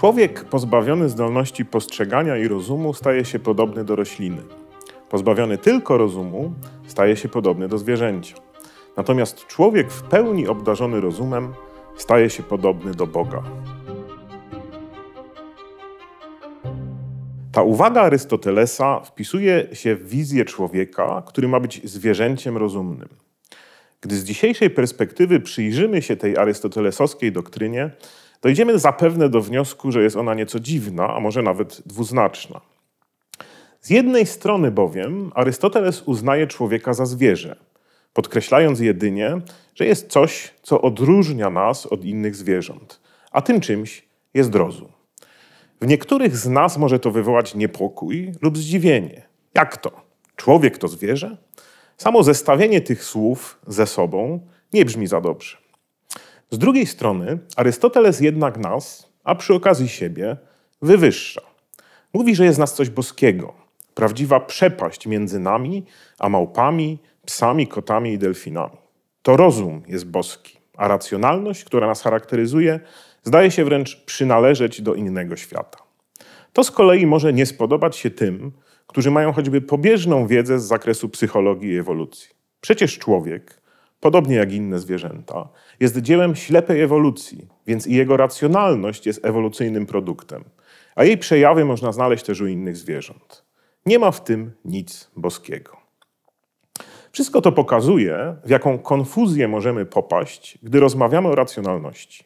Człowiek pozbawiony zdolności postrzegania i rozumu staje się podobny do rośliny. Pozbawiony tylko rozumu staje się podobny do zwierzęcia. Natomiast człowiek w pełni obdarzony rozumem staje się podobny do Boga. Ta uwaga Arystotelesa wpisuje się w wizję człowieka, który ma być zwierzęciem rozumnym. Gdy z dzisiejszej perspektywy przyjrzymy się tej arystotelesowskiej doktrynie, to idziemy zapewne do wniosku, że jest ona nieco dziwna, a może nawet dwuznaczna. Z jednej strony bowiem Arystoteles uznaje człowieka za zwierzę, podkreślając jedynie, że jest coś, co odróżnia nas od innych zwierząt, a tym czymś jest rozum. W niektórych z nas może to wywołać niepokój lub zdziwienie. Jak to? Człowiek to zwierzę? Samo zestawienie tych słów ze sobą nie brzmi za dobrze. Z drugiej strony Arystoteles jednak nas, a przy okazji siebie, wywyższa. Mówi, że jest nas coś boskiego, prawdziwa przepaść między nami a małpami, psami, kotami i delfinami. To rozum jest boski, a racjonalność, która nas charakteryzuje, zdaje się wręcz przynależeć do innego świata. To z kolei może nie spodobać się tym, którzy mają choćby pobieżną wiedzę z zakresu psychologii i ewolucji. Przecież człowiek, podobnie jak inne zwierzęta, jest dziełem ślepej ewolucji, więc i jego racjonalność jest ewolucyjnym produktem, a jej przejawy można znaleźć też u innych zwierząt. Nie ma w tym nic boskiego. Wszystko to pokazuje, w jaką konfuzję możemy popaść, gdy rozmawiamy o racjonalności.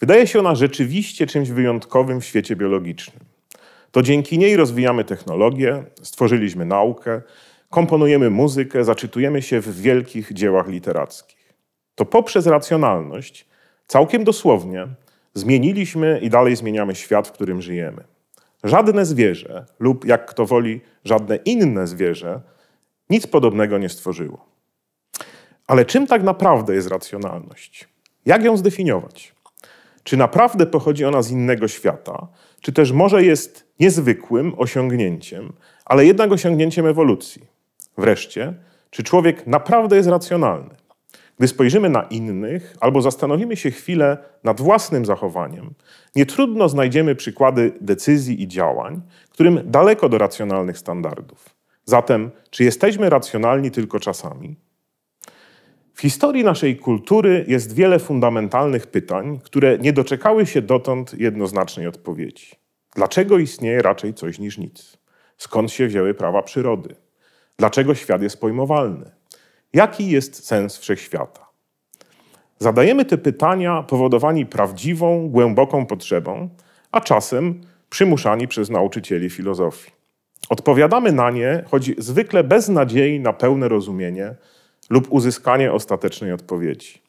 Wydaje się ona rzeczywiście czymś wyjątkowym w świecie biologicznym. To dzięki niej rozwijamy technologię, stworzyliśmy naukę, komponujemy muzykę, zaczytujemy się w wielkich dziełach literackich. To poprzez racjonalność, całkiem dosłownie, zmieniliśmy i dalej zmieniamy świat, w którym żyjemy. Żadne zwierzę, lub jak kto woli, żadne inne zwierzę, nic podobnego nie stworzyło. Ale czym tak naprawdę jest racjonalność? Jak ją zdefiniować? Czy naprawdę pochodzi ona z innego świata, czy też może jest niezwykłym osiągnięciem, ale jednak osiągnięciem ewolucji? wreszcie, czy człowiek naprawdę jest racjonalny. Gdy spojrzymy na innych albo zastanowimy się chwilę nad własnym zachowaniem, nietrudno znajdziemy przykłady decyzji i działań, którym daleko do racjonalnych standardów. Zatem, czy jesteśmy racjonalni tylko czasami? W historii naszej kultury jest wiele fundamentalnych pytań, które nie doczekały się dotąd jednoznacznej odpowiedzi. Dlaczego istnieje raczej coś niż nic? Skąd się wzięły prawa przyrody? Dlaczego świat jest pojmowalny? Jaki jest sens wszechświata? Zadajemy te pytania powodowani prawdziwą, głęboką potrzebą, a czasem przymuszani przez nauczycieli filozofii. Odpowiadamy na nie, choć zwykle bez nadziei na pełne rozumienie lub uzyskanie ostatecznej odpowiedzi.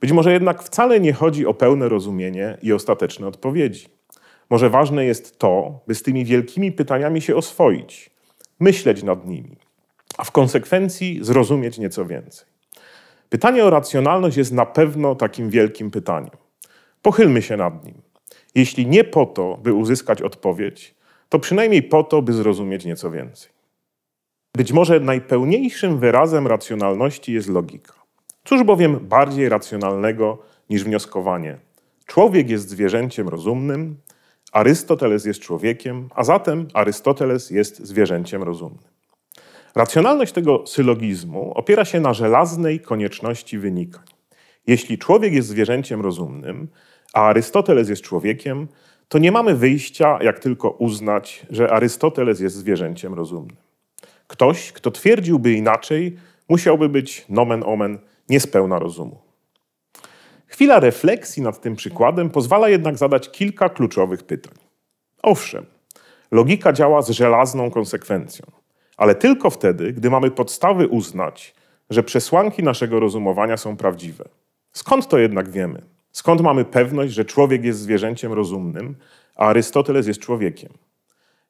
Być może jednak wcale nie chodzi o pełne rozumienie i ostateczne odpowiedzi. Może ważne jest to, by z tymi wielkimi pytaniami się oswoić, myśleć nad nimi, a w konsekwencji zrozumieć nieco więcej. Pytanie o racjonalność jest na pewno takim wielkim pytaniem. Pochylmy się nad nim. Jeśli nie po to, by uzyskać odpowiedź, to przynajmniej po to, by zrozumieć nieco więcej. Być może najpełniejszym wyrazem racjonalności jest logika. Cóż bowiem bardziej racjonalnego niż wnioskowanie? Człowiek jest zwierzęciem rozumnym, Arystoteles jest człowiekiem, a zatem Arystoteles jest zwierzęciem rozumnym. Racjonalność tego sylogizmu opiera się na żelaznej konieczności wynikań. Jeśli człowiek jest zwierzęciem rozumnym, a Arystoteles jest człowiekiem, to nie mamy wyjścia, jak tylko uznać, że Arystoteles jest zwierzęciem rozumnym. Ktoś, kto twierdziłby inaczej, musiałby być nomen omen niespełna rozumu. Chwila refleksji nad tym przykładem pozwala jednak zadać kilka kluczowych pytań. Owszem, logika działa z żelazną konsekwencją ale tylko wtedy, gdy mamy podstawy uznać, że przesłanki naszego rozumowania są prawdziwe. Skąd to jednak wiemy? Skąd mamy pewność, że człowiek jest zwierzęciem rozumnym, a Arystoteles jest człowiekiem?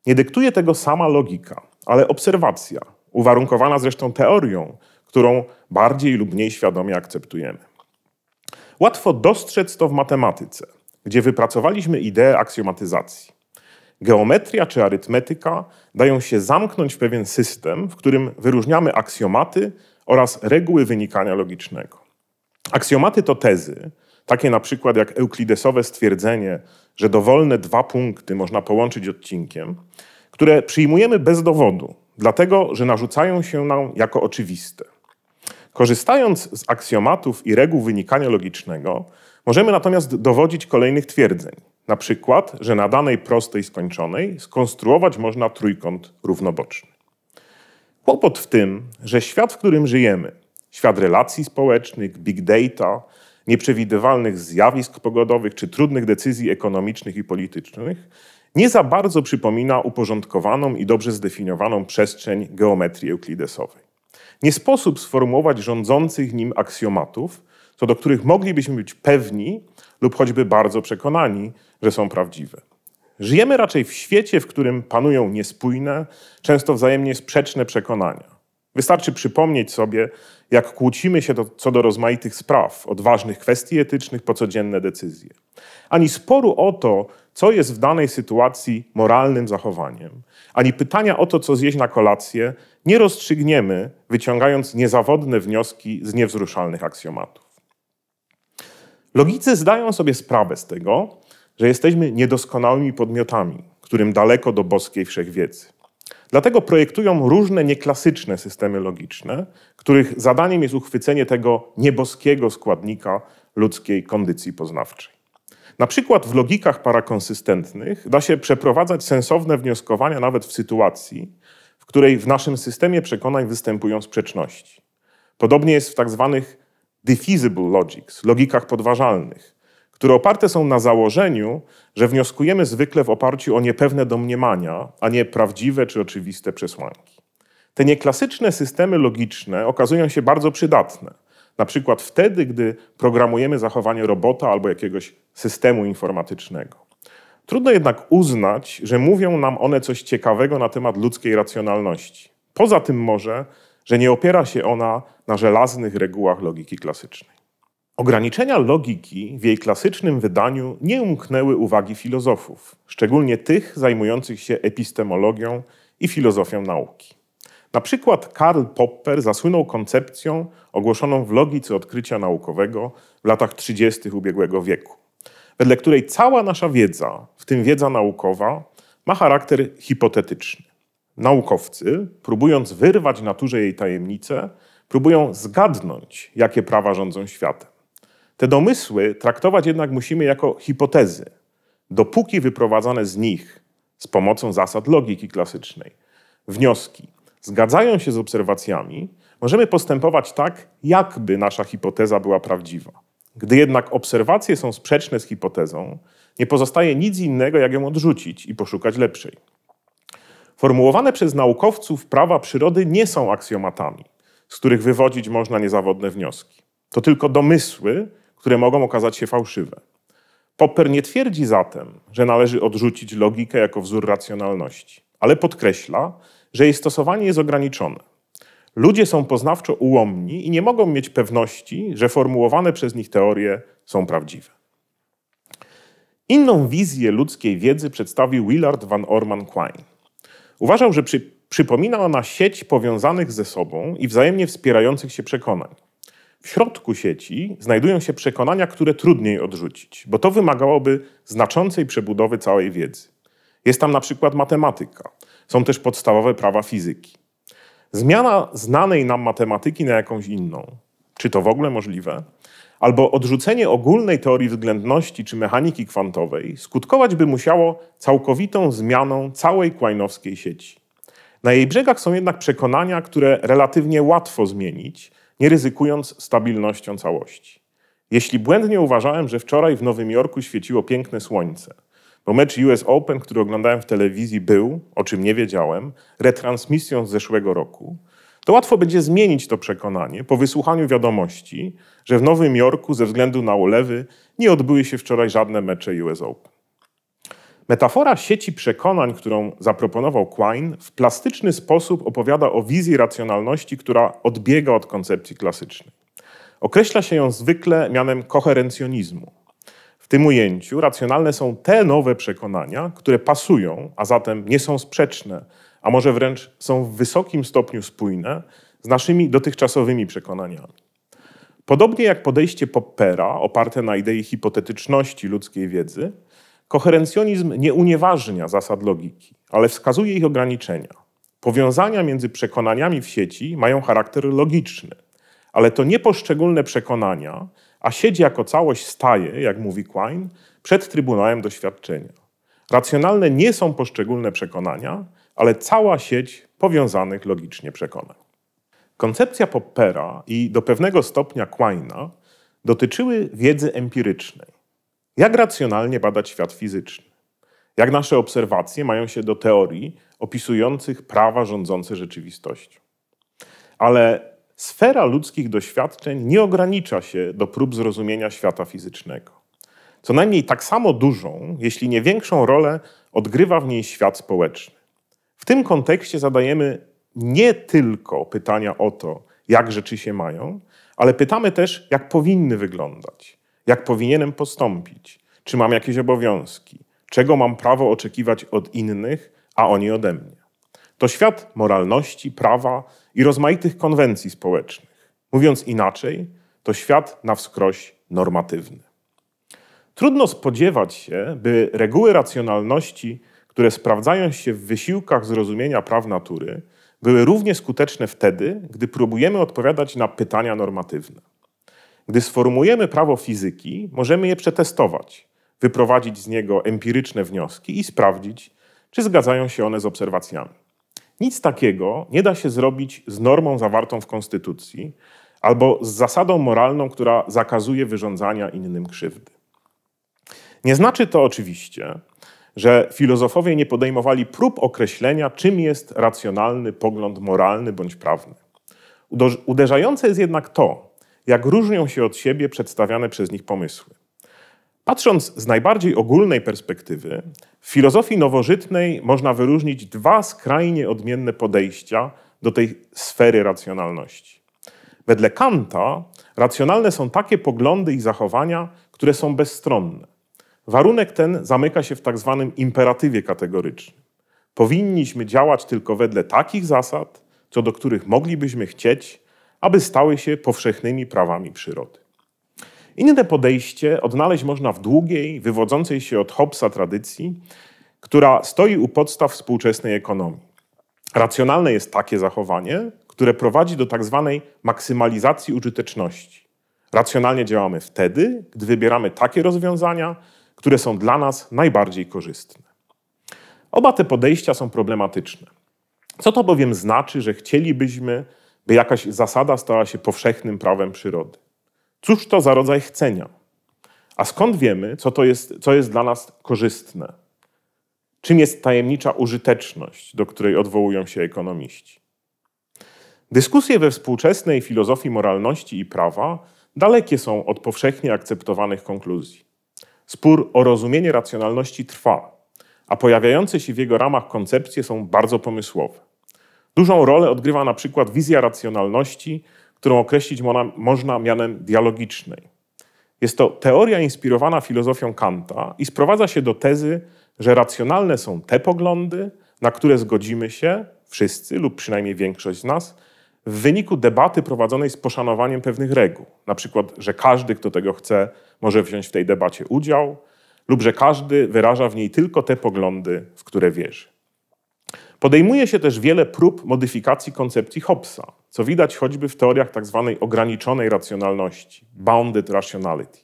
Nie dyktuje tego sama logika, ale obserwacja, uwarunkowana zresztą teorią, którą bardziej lub mniej świadomie akceptujemy. Łatwo dostrzec to w matematyce, gdzie wypracowaliśmy ideę aksjomatyzacji geometria czy arytmetyka dają się zamknąć w pewien system, w którym wyróżniamy aksjomaty oraz reguły wynikania logicznego. Aksjomaty to tezy, takie na przykład jak euklidesowe stwierdzenie, że dowolne dwa punkty można połączyć odcinkiem, które przyjmujemy bez dowodu, dlatego że narzucają się nam jako oczywiste. Korzystając z aksjomatów i reguł wynikania logicznego, możemy natomiast dowodzić kolejnych twierdzeń – na przykład, że na danej prostej skończonej skonstruować można trójkąt równoboczny. Kłopot w tym, że świat, w którym żyjemy, świat relacji społecznych, big data, nieprzewidywalnych zjawisk pogodowych czy trudnych decyzji ekonomicznych i politycznych, nie za bardzo przypomina uporządkowaną i dobrze zdefiniowaną przestrzeń geometrii euklidesowej. Nie sposób sformułować rządzących nim aksjomatów, co do których moglibyśmy być pewni lub choćby bardzo przekonani, że są prawdziwe. Żyjemy raczej w świecie, w którym panują niespójne, często wzajemnie sprzeczne przekonania. Wystarczy przypomnieć sobie, jak kłócimy się do, co do rozmaitych spraw, od ważnych kwestii etycznych po codzienne decyzje. Ani sporu o to, co jest w danej sytuacji moralnym zachowaniem, ani pytania o to, co zjeść na kolację, nie rozstrzygniemy, wyciągając niezawodne wnioski z niewzruszalnych aksjomatów. Logicy zdają sobie sprawę z tego, że jesteśmy niedoskonałymi podmiotami, którym daleko do boskiej wszechwiedzy. Dlatego projektują różne nieklasyczne systemy logiczne, których zadaniem jest uchwycenie tego nieboskiego składnika ludzkiej kondycji poznawczej. Na przykład w logikach parakonsystentnych da się przeprowadzać sensowne wnioskowania nawet w sytuacji, w której w naszym systemie przekonań występują sprzeczności. Podobnie jest w tak zwanych defeasible logics, logikach podważalnych, które oparte są na założeniu, że wnioskujemy zwykle w oparciu o niepewne domniemania, a nie prawdziwe czy oczywiste przesłanki. Te nieklasyczne systemy logiczne okazują się bardzo przydatne, na przykład wtedy, gdy programujemy zachowanie robota albo jakiegoś systemu informatycznego. Trudno jednak uznać, że mówią nam one coś ciekawego na temat ludzkiej racjonalności. Poza tym może, że nie opiera się ona na żelaznych regułach logiki klasycznej. Ograniczenia logiki w jej klasycznym wydaniu nie umknęły uwagi filozofów, szczególnie tych zajmujących się epistemologią i filozofią nauki. Na przykład Karl Popper zasłynął koncepcją ogłoszoną w logice odkrycia naukowego w latach 30. ubiegłego wieku, wedle której cała nasza wiedza, w tym wiedza naukowa, ma charakter hipotetyczny naukowcy, próbując wyrwać naturze jej tajemnice, próbują zgadnąć, jakie prawa rządzą światem. Te domysły traktować jednak musimy jako hipotezy, dopóki wyprowadzane z nich, z pomocą zasad logiki klasycznej, wnioski zgadzają się z obserwacjami, możemy postępować tak, jakby nasza hipoteza była prawdziwa. Gdy jednak obserwacje są sprzeczne z hipotezą, nie pozostaje nic innego, jak ją odrzucić i poszukać lepszej. Formułowane przez naukowców prawa przyrody nie są aksjomatami, z których wywodzić można niezawodne wnioski. To tylko domysły, które mogą okazać się fałszywe. Popper nie twierdzi zatem, że należy odrzucić logikę jako wzór racjonalności, ale podkreśla, że jej stosowanie jest ograniczone. Ludzie są poznawczo ułomni i nie mogą mieć pewności, że formułowane przez nich teorie są prawdziwe. Inną wizję ludzkiej wiedzy przedstawił Willard van Orman Quine. Uważał, że przy, przypomina ona sieć powiązanych ze sobą i wzajemnie wspierających się przekonań. W środku sieci znajdują się przekonania, które trudniej odrzucić, bo to wymagałoby znaczącej przebudowy całej wiedzy. Jest tam na przykład matematyka, są też podstawowe prawa fizyki. Zmiana znanej nam matematyki na jakąś inną, czy to w ogóle możliwe? albo odrzucenie ogólnej teorii względności czy mechaniki kwantowej skutkować by musiało całkowitą zmianą całej kłajnowskiej sieci. Na jej brzegach są jednak przekonania, które relatywnie łatwo zmienić, nie ryzykując stabilnością całości. Jeśli błędnie uważałem, że wczoraj w Nowym Jorku świeciło piękne słońce, bo mecz US Open, który oglądałem w telewizji, był, o czym nie wiedziałem, retransmisją z zeszłego roku – to łatwo będzie zmienić to przekonanie po wysłuchaniu wiadomości, że w Nowym Jorku ze względu na ulewy nie odbyły się wczoraj żadne mecze US Open. Metafora sieci przekonań, którą zaproponował Quine, w plastyczny sposób opowiada o wizji racjonalności, która odbiega od koncepcji klasycznej. Określa się ją zwykle mianem koherencjonizmu. W tym ujęciu racjonalne są te nowe przekonania, które pasują, a zatem nie są sprzeczne a może wręcz są w wysokim stopniu spójne z naszymi dotychczasowymi przekonaniami. Podobnie jak podejście Poppera oparte na idei hipotetyczności ludzkiej wiedzy, koherencjonizm nie unieważnia zasad logiki, ale wskazuje ich ograniczenia. Powiązania między przekonaniami w sieci mają charakter logiczny, ale to nie poszczególne przekonania, a sieć jako całość staje, jak mówi Quine, przed Trybunałem Doświadczenia. Racjonalne nie są poszczególne przekonania, ale cała sieć powiązanych logicznie przekonań. Koncepcja Poppera i do pewnego stopnia Quina dotyczyły wiedzy empirycznej. Jak racjonalnie badać świat fizyczny? Jak nasze obserwacje mają się do teorii opisujących prawa rządzące rzeczywistością? Ale sfera ludzkich doświadczeń nie ogranicza się do prób zrozumienia świata fizycznego. Co najmniej tak samo dużą, jeśli nie większą rolę odgrywa w niej świat społeczny. W tym kontekście zadajemy nie tylko pytania o to, jak rzeczy się mają, ale pytamy też, jak powinny wyglądać, jak powinienem postąpić, czy mam jakieś obowiązki, czego mam prawo oczekiwać od innych, a oni ode mnie. To świat moralności, prawa i rozmaitych konwencji społecznych. Mówiąc inaczej, to świat na wskroś normatywny. Trudno spodziewać się, by reguły racjonalności które sprawdzają się w wysiłkach zrozumienia praw natury, były równie skuteczne wtedy, gdy próbujemy odpowiadać na pytania normatywne. Gdy sformułujemy prawo fizyki, możemy je przetestować, wyprowadzić z niego empiryczne wnioski i sprawdzić, czy zgadzają się one z obserwacjami. Nic takiego nie da się zrobić z normą zawartą w Konstytucji albo z zasadą moralną, która zakazuje wyrządzania innym krzywdy. Nie znaczy to oczywiście, że filozofowie nie podejmowali prób określenia, czym jest racjonalny pogląd moralny bądź prawny. Uderzające jest jednak to, jak różnią się od siebie przedstawiane przez nich pomysły. Patrząc z najbardziej ogólnej perspektywy, w filozofii nowożytnej można wyróżnić dwa skrajnie odmienne podejścia do tej sfery racjonalności. Wedle Kanta racjonalne są takie poglądy i zachowania, które są bezstronne, Warunek ten zamyka się w tak zwanym imperatywie kategorycznym. Powinniśmy działać tylko wedle takich zasad, co do których moglibyśmy chcieć, aby stały się powszechnymi prawami przyrody. Inne podejście odnaleźć można w długiej, wywodzącej się od Hobbesa tradycji, która stoi u podstaw współczesnej ekonomii. Racjonalne jest takie zachowanie, które prowadzi do tak zwanej maksymalizacji użyteczności. Racjonalnie działamy wtedy, gdy wybieramy takie rozwiązania, które są dla nas najbardziej korzystne. Oba te podejścia są problematyczne. Co to bowiem znaczy, że chcielibyśmy, by jakaś zasada stała się powszechnym prawem przyrody? Cóż to za rodzaj chcenia? A skąd wiemy, co, to jest, co jest dla nas korzystne? Czym jest tajemnicza użyteczność, do której odwołują się ekonomiści? Dyskusje we współczesnej filozofii moralności i prawa dalekie są od powszechnie akceptowanych konkluzji. Spór o rozumienie racjonalności trwa, a pojawiające się w jego ramach koncepcje są bardzo pomysłowe. Dużą rolę odgrywa na przykład wizja racjonalności, którą określić można mianem dialogicznej. Jest to teoria inspirowana filozofią Kanta i sprowadza się do tezy, że racjonalne są te poglądy, na które zgodzimy się wszyscy lub przynajmniej większość z nas, w wyniku debaty prowadzonej z poszanowaniem pewnych reguł. Na przykład, że każdy, kto tego chce, może wziąć w tej debacie udział, lub że każdy wyraża w niej tylko te poglądy, w które wierzy. Podejmuje się też wiele prób modyfikacji koncepcji Hobbesa, co widać choćby w teoriach tzw. Tak ograniczonej racjonalności, bounded rationality.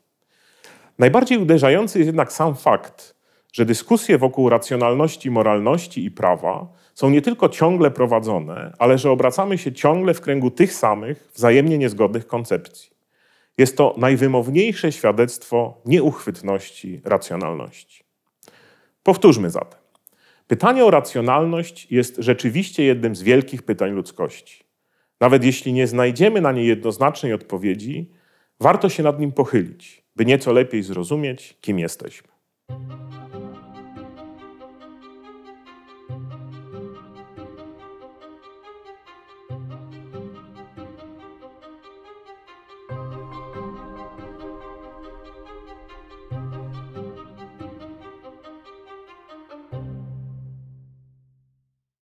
Najbardziej uderzający jest jednak sam fakt, że dyskusje wokół racjonalności, moralności i prawa są nie tylko ciągle prowadzone, ale że obracamy się ciągle w kręgu tych samych wzajemnie niezgodnych koncepcji. Jest to najwymowniejsze świadectwo nieuchwytności racjonalności. Powtórzmy zatem. Pytanie o racjonalność jest rzeczywiście jednym z wielkich pytań ludzkości. Nawet jeśli nie znajdziemy na nie jednoznacznej odpowiedzi, warto się nad nim pochylić, by nieco lepiej zrozumieć, kim jesteśmy.